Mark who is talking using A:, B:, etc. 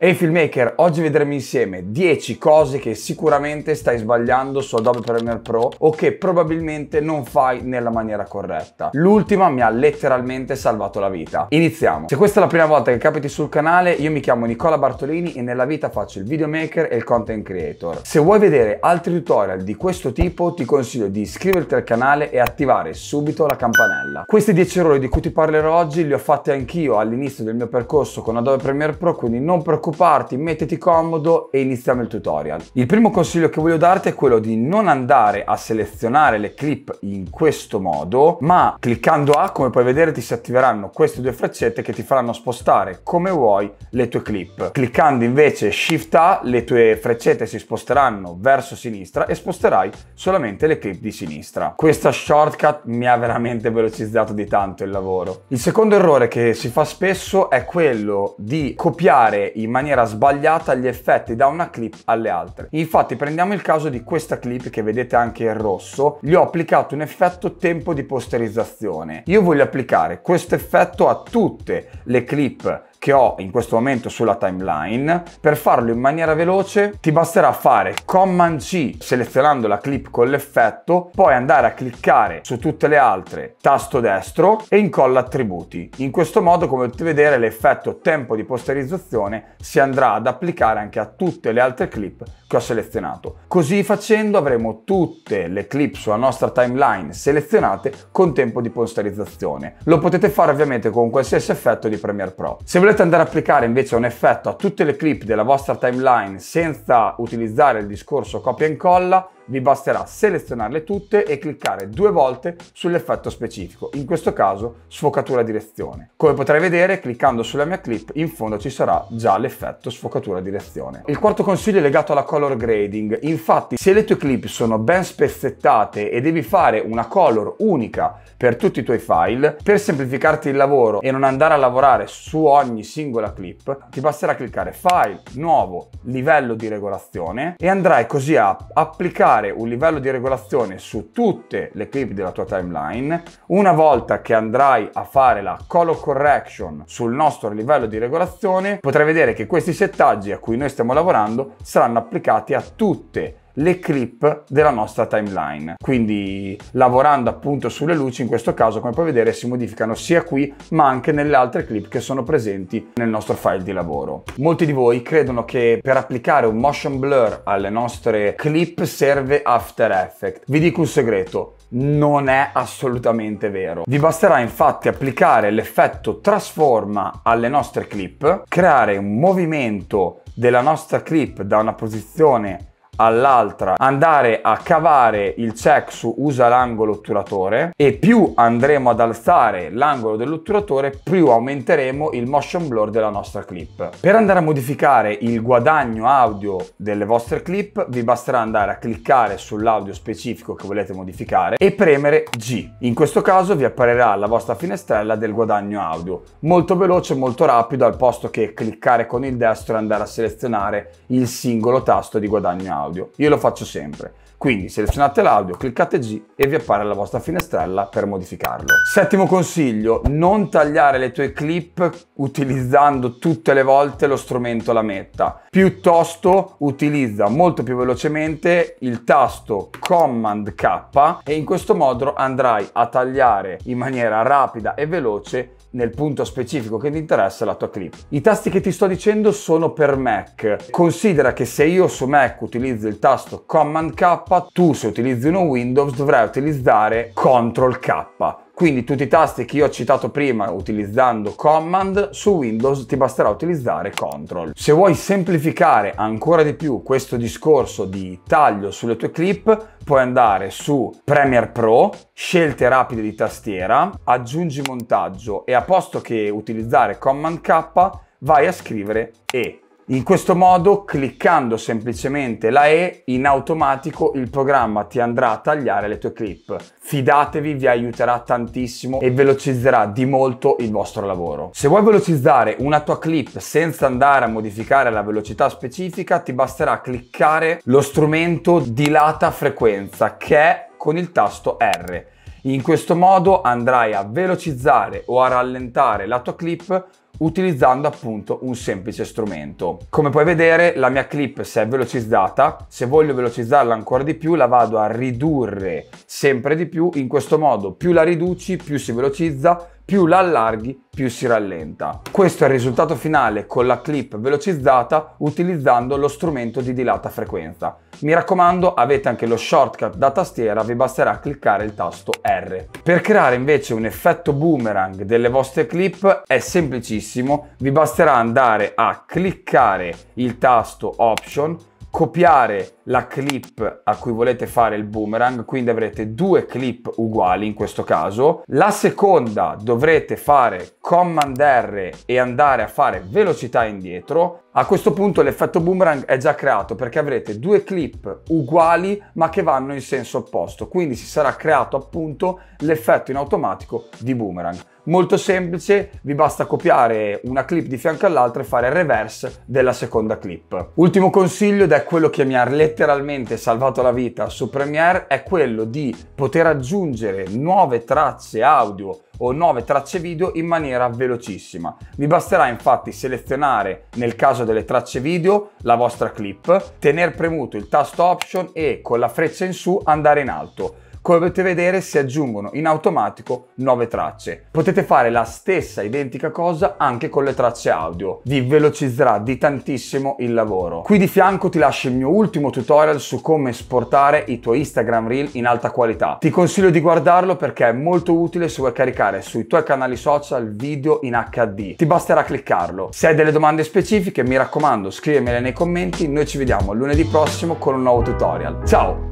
A: Ehi hey filmmaker, oggi vedremo insieme 10 cose che sicuramente stai sbagliando su Adobe Premiere Pro o che probabilmente non fai nella maniera corretta. L'ultima mi ha letteralmente salvato la vita. Iniziamo. Se questa è la prima volta che capiti sul canale, io mi chiamo Nicola Bartolini e nella vita faccio il videomaker e il content creator. Se vuoi vedere altri tutorial di questo tipo, ti consiglio di iscriverti al canale e attivare subito la campanella. Questi 10 errori di cui ti parlerò oggi li ho fatti anch'io all'inizio del mio percorso con Adobe Premiere Pro, quindi non preoccupare preoccuparti, mettiti comodo e iniziamo il tutorial. Il primo consiglio che voglio darti è quello di non andare a selezionare le clip in questo modo, ma cliccando A, come puoi vedere, ti si attiveranno queste due freccette che ti faranno spostare come vuoi le tue clip. Cliccando invece Shift A, le tue freccette si sposteranno verso sinistra e sposterai solamente le clip di sinistra. Questa shortcut mi ha veramente velocizzato di tanto il lavoro. Il secondo errore che si fa spesso è quello di copiare i maniera sbagliata gli effetti da una clip alle altre. Infatti prendiamo il caso di questa clip che vedete anche in rosso, gli ho applicato un effetto tempo di posterizzazione. Io voglio applicare questo effetto a tutte le clip che ho in questo momento sulla timeline. Per farlo in maniera veloce ti basterà fare Command C selezionando la clip con l'effetto, poi andare a cliccare su tutte le altre, tasto destro e incolla attributi. In questo modo come potete vedere l'effetto tempo di posterizzazione si andrà ad applicare anche a tutte le altre clip che ho selezionato. Così facendo avremo tutte le clip sulla nostra timeline selezionate con tempo di posterizzazione. Lo potete fare ovviamente con qualsiasi effetto di Premiere Pro. Se volete andare a applicare invece un effetto a tutte le clip della vostra timeline senza utilizzare il discorso copia e incolla, vi basterà selezionarle tutte e cliccare due volte sull'effetto specifico, in questo caso sfocatura direzione. Come potrai vedere, cliccando sulla mia clip, in fondo ci sarà già l'effetto sfocatura direzione. Il quarto consiglio è legato alla color grading. Infatti, se le tue clip sono ben spezzettate e devi fare una color unica per tutti i tuoi file, per semplificarti il lavoro e non andare a lavorare su ogni singola clip, ti basterà cliccare File, Nuovo, Livello di regolazione e andrai così a applicare fare un livello di regolazione su tutte le clip della tua timeline. Una volta che andrai a fare la color correction sul nostro livello di regolazione, potrai vedere che questi settaggi a cui noi stiamo lavorando saranno applicati a tutte le le clip della nostra timeline. Quindi lavorando appunto sulle luci, in questo caso come puoi vedere si modificano sia qui ma anche nelle altre clip che sono presenti nel nostro file di lavoro. Molti di voi credono che per applicare un motion blur alle nostre clip serve After Effects. Vi dico un segreto, non è assolutamente vero. Vi basterà infatti applicare l'effetto trasforma alle nostre clip, creare un movimento della nostra clip da una posizione all'altra andare a cavare il check su usa l'angolo otturatore e più andremo ad alzare l'angolo dell'otturatore più aumenteremo il motion blur della nostra clip. Per andare a modificare il guadagno audio delle vostre clip vi basterà andare a cliccare sull'audio specifico che volete modificare e premere G. In questo caso vi apparirà la vostra finestrella del guadagno audio. Molto veloce, molto rapido al posto che cliccare con il destro e andare a selezionare il singolo tasto di guadagno audio l'audio. Io lo faccio sempre. Quindi selezionate l'audio, cliccate G e vi appare la vostra finestrella per modificarlo. Settimo consiglio, non tagliare le tue clip utilizzando tutte le volte lo strumento lametta. Piuttosto utilizza molto più velocemente il tasto Command K e in questo modo andrai a tagliare in maniera rapida e veloce nel punto specifico che ti interessa la tua clip. I tasti che ti sto dicendo sono per Mac. Considera che se io su Mac utilizzo il tasto Command K, tu se utilizzi uno Windows dovrai utilizzare Ctrl K. Quindi tutti i tasti che io ho citato prima utilizzando Command, su Windows ti basterà utilizzare Control. Se vuoi semplificare ancora di più questo discorso di taglio sulle tue clip, puoi andare su Premiere Pro, scelte rapide di tastiera, aggiungi montaggio e a posto che utilizzare Command K, vai a scrivere E in questo modo, cliccando semplicemente la E, in automatico il programma ti andrà a tagliare le tue clip. Fidatevi, vi aiuterà tantissimo e velocizzerà di molto il vostro lavoro. Se vuoi velocizzare una tua clip senza andare a modificare la velocità specifica, ti basterà cliccare lo strumento dilata frequenza, che è con il tasto R. In questo modo andrai a velocizzare o a rallentare la tua clip utilizzando appunto un semplice strumento. Come puoi vedere la mia clip si è velocizzata, se voglio velocizzarla ancora di più la vado a ridurre sempre di più, in questo modo più la riduci più si velocizza, più la allarghi più si rallenta. Questo è il risultato finale con la clip velocizzata utilizzando lo strumento di dilata frequenza. Mi raccomando avete anche lo shortcut da tastiera, vi basterà cliccare il tasto R. Per creare invece un effetto boomerang delle vostre clip è semplicissimo, vi basterà andare a cliccare il tasto Option copiare la clip a cui volete fare il boomerang, quindi avrete due clip uguali in questo caso. La seconda dovrete fare Command R e andare a fare velocità indietro, a questo punto l'effetto boomerang è già creato perché avrete due clip uguali ma che vanno in senso opposto, quindi si sarà creato appunto l'effetto in automatico di boomerang. Molto semplice, vi basta copiare una clip di fianco all'altra e fare il reverse della seconda clip. Ultimo consiglio ed è quello che mi ha letteralmente salvato la vita su Premiere è quello di poter aggiungere nuove tracce audio o 9 tracce video in maniera velocissima. Vi basterà infatti selezionare nel caso delle tracce video la vostra clip, tenere premuto il tasto option e con la freccia in su andare in alto come potete vedere si aggiungono in automatico nuove tracce. Potete fare la stessa identica cosa anche con le tracce audio. Vi velocizzerà di tantissimo il lavoro. Qui di fianco ti lascio il mio ultimo tutorial su come esportare i tuoi Instagram Reel in alta qualità. Ti consiglio di guardarlo perché è molto utile se vuoi caricare sui tuoi canali social video in HD. Ti basterà cliccarlo. Se hai delle domande specifiche mi raccomando scrivemele nei commenti. Noi ci vediamo lunedì prossimo con un nuovo tutorial. Ciao!